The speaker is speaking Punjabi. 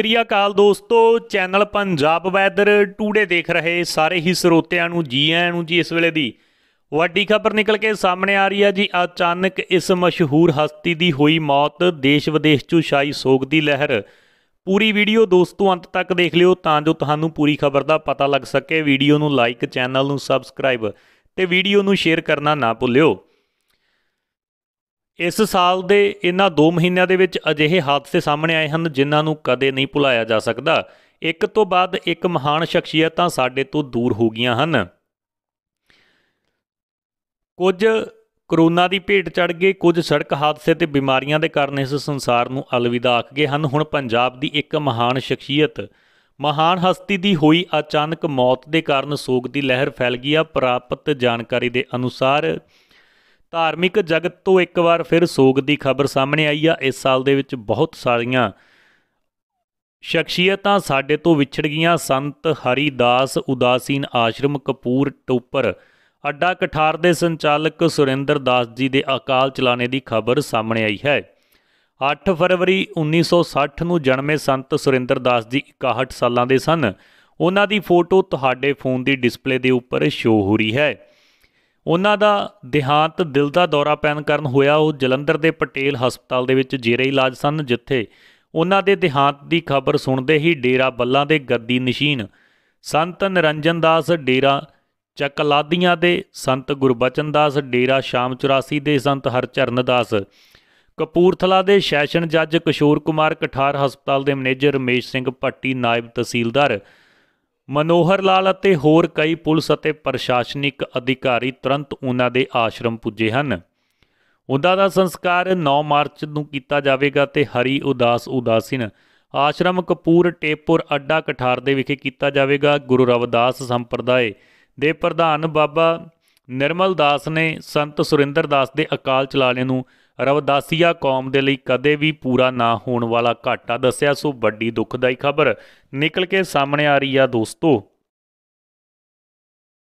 ਸ੍ਰੀ ਅਕਾਲ ਦੋਸਤੋ ਚੈਨਲ ਪੰਜਾਬ ਵੈਦਰ ਟੂਡੇ ਦੇਖ ਰਹੇ ਸਾਰੇ ਹੀ ਸਰੋਤਿਆਂ ਨੂੰ ਜੀ ਆਇਆਂ ਨੂੰ ਜੀ ਇਸ ਵੇਲੇ ਦੀ ਵੱਡੀ ਖਬਰ ਨਿਕਲ ਕੇ ਸਾਹਮਣੇ ਆ ਰਹੀ ਹੈ ਜੀ ਅਚਾਨਕ ਇਸ ਮਸ਼ਹੂਰ ਹਸਤੀ ਦੀ ਹੋਈ ਮੌਤ ਦੇਸ਼ ਵਿਦੇਸ਼ 'ਚ ਛਾਈ ਸੋਗ ਦੀ ਲਹਿਰ ਪੂਰੀ ਵੀਡੀਓ ਦੋਸਤੋ ਅੰਤ ਤੱਕ ਦੇਖ ਲਿਓ ਤਾਂ ਜੋ ਤੁਹਾਨੂੰ ਪੂਰੀ ਖਬਰ ਦਾ ਪਤਾ ਲੱਗ ਸਕੇ ਵੀਡੀਓ ਨੂੰ ਲਾਈਕ ਚੈਨਲ ਨੂੰ ਸਬਸਕ੍ਰਾਈਬ ਤੇ ਵੀਡੀਓ ਨੂੰ ਸ਼ੇਅਰ ਕਰਨਾ ਨਾ ਭੁੱਲਿਓ ਇਸ ਸਾਲ ਦੇ ਇਹਨਾਂ 2 ਮਹੀਨਿਆਂ ਦੇ ਵਿੱਚ ਅਜਿਹੇ ਹਾਦਸੇ ਸਾਹਮਣੇ ਆਏ ਹਨ ਜਿਨ੍ਹਾਂ ਨੂੰ ਕਦੇ ਨਹੀਂ ਭੁਲਾਇਆ ਜਾ ਸਕਦਾ ਇੱਕ ਤੋਂ ਬਾਅਦ ਇੱਕ ਮਹਾਨ ਸ਼ਖਸੀਅਤਾਂ ਸਾਡੇ ਤੋਂ ਦੂਰ ਹੋ ਗਈਆਂ ਹਨ ਕੁਝ ਕਰੋਨਾ ਦੀ ਭੇਟ ਚੜ ਗਏ ਕੁਝ ਸੜਕ ਹਾਦਸੇ ਤੇ ਬਿਮਾਰੀਆਂ ਦੇ ਕਾਰਨ ਇਸ ਸੰਸਾਰ ਨੂੰ ਅਲਵਿਦਾ ਆਖ ਗਏ ਹਨ ਹੁਣ ਪੰਜਾਬ ਦੀ ਇੱਕ ਮਹਾਨ ਸ਼ਖਸੀਅਤ ਮਹਾਨ ਹਸਤੀ ਦੀ ਹੋਈ ਅਚਾਨਕ ਮੌਤ ਦੇ ਕਾਰਨ ਸੋਗ ਦੀ ਲਹਿਰ ਫੈਲ ਗਈ ਆ ਪ੍ਰਾਪਤ ਜਾਣਕਾਰੀ ਦੇ ਅਨੁਸਾਰ ਧਾਰਮਿਕ ਜਗਤ ਤੋਂ ਇੱਕ ਵਾਰ ਫਿਰ ਸੋਗ ਦੀ ਖਬਰ ਸਾਹਮਣੇ ਆਈ ਆ ਇਸ ਸਾਲ ਦੇ ਵਿੱਚ ਬਹੁਤ ਸਾਰੀਆਂ ਸ਼ਖਸੀਅਤਾਂ ਸਾਡੇ ਤੋਂ ਵਿਛੜ ਗਈਆਂ ਸੰਤ ਹਰੀਦਾਸ ਉਦਾਸੀਨ ਆਸ਼ਰਮ ਕਪੂਰ ਟੋਪਰ ਅੱਡਾ ਕਠਾਰ ਦੇ ਸੰਚਾਲਕ ਸੁਰਿੰਦਰ ਦਾਸ ਜੀ ਦੇ ਅਕਾਲ ਚਲਾਣੇ ਦੀ ਖਬਰ ਸਾਹਮਣੇ ਆਈ ਹੈ 8 ਫਰਵਰੀ 1960 ਨੂੰ ਜਨਮੇ ਸੰਤ ਸੁਰਿੰਦਰ ਦਾਸ ਜੀ 61 ਸਾਲਾਂ ਦੇ ਸਨ ਉਹਨਾਂ ਦੀ ਫੋਟੋ ਤੁਹਾਡੇ ਫੋਨ ਦੀ ਡਿਸਪਲੇ ਦੇ ਉੱਪਰ ਸ਼ੋ ਹੋ ਰਹੀ ਹੈ ਉਹਨਾਂ ਦਾ ਦਿਹਾਂਤ ਦਿਲ ਦਾ ਦੌਰਾ ਪੈਣ ਕਾਰਨ ਹੋਇਆ ਉਹ ਜਲੰਧਰ ਦੇ ਪਟੇਲ ਹਸਪਤਾਲ ਦੇ ਵਿੱਚ ਜੇਰੇ ਇਲਾਜ ਸਨ ਜਿੱਥੇ ਉਹਨਾਂ ਦੇ ਦਿਹਾਂਤ ਦੀ ਖਬਰ ਸੁਣਦੇ ਹੀ ਡੇਰਾ ਬੱਲਾਂ ਦੇ ਗੱਦੀ ਨਸ਼ੀਨ ਸੰਤ ਨਿਰੰਜਨ ਦਾਸ ਡੇਰਾ ਚੱਕਲਾਦੀਆਂ ਦੇ ਸੰਤ ਗੁਰਬਚਨ ਦਾਸ ਡੇਰਾ ਸ਼ਾਮ 84 ਦੇ ਸੰਤ ਹਰਚਰਨ ਦਾਸ ਕਪੂਰਥਲਾ ਦੇ ਸੈਸ਼ਨ ਜੱਜ ਕਿਸ਼ੋਰ ਕੁਮਾਰ ਕਠਾਰ ਹਸਪਤਾਲ ਦੇ ਮੈਨੇਜਰ ਰਮੇਸ਼ ਸਿੰਘ ਪੱਟੀ ਨਾਇਬ ਤਹਿਸੀਲਦਾਰ ਮਨੋਹਰ ਲਾਲ ਅਤੇ ਹੋਰ ਕਈ ਪੁਲਿਸ ਅਤੇ ਪ੍ਰਸ਼ਾਸਨਿਕ ਅਧਿਕਾਰੀ ਤੁਰੰਤ ਉਹਨਾਂ ਦੇ ਆਸ਼ਰਮ ਪੁੱਜੇ ਹਨ ਉਹਨਾਂ ਦਾ ਸੰਸਕਾਰ 9 ਮਾਰਚ ਨੂੰ ਕੀਤਾ ਜਾਵੇਗਾ ਤੇ ਹਰੀ ਉਦਾਸ ਉਦਾਸੀਨ ਆਸ਼ਰਮ ਕਪੂਰ ਟੇਪੁਰ ਅੱਡਾ ਕਠਾਰ ਦੇ ਵਿਖੇ ਕੀਤਾ ਜਾਵੇਗਾ ਗੁਰੂ ਰਵਿਦਾਸ ਸੰਪਰਦਾਏ ਦੇ ਪ੍ਰਧਾਨ ਬਾਬਾ ਨਿਰਮਲ ਦਾਸ ਨੇ ਸੰਤ ਸੁਰਿੰਦਰ ਦਾਸ ਦੇ ਅਕਾਲ ਚਲਾਣੇ ਨੂੰ ਰਵਦਾਸੀਆ ਕੌਮ ਦੇ ਲਈ ਕਦੇ ਵੀ ਪੂਰਾ ਨਾ ਹੋਣ ਵਾਲਾ ਘਾਟਾ ਦੱਸਿਆ ਸੋ ਵੱਡੀ ਦੁੱਖਦਾਈ ਖਬਰ ਨਿਕਲ ਕੇ ਸਾਹਮਣੇ ਆ ਰਹੀ ਆ ਦੋਸਤੋ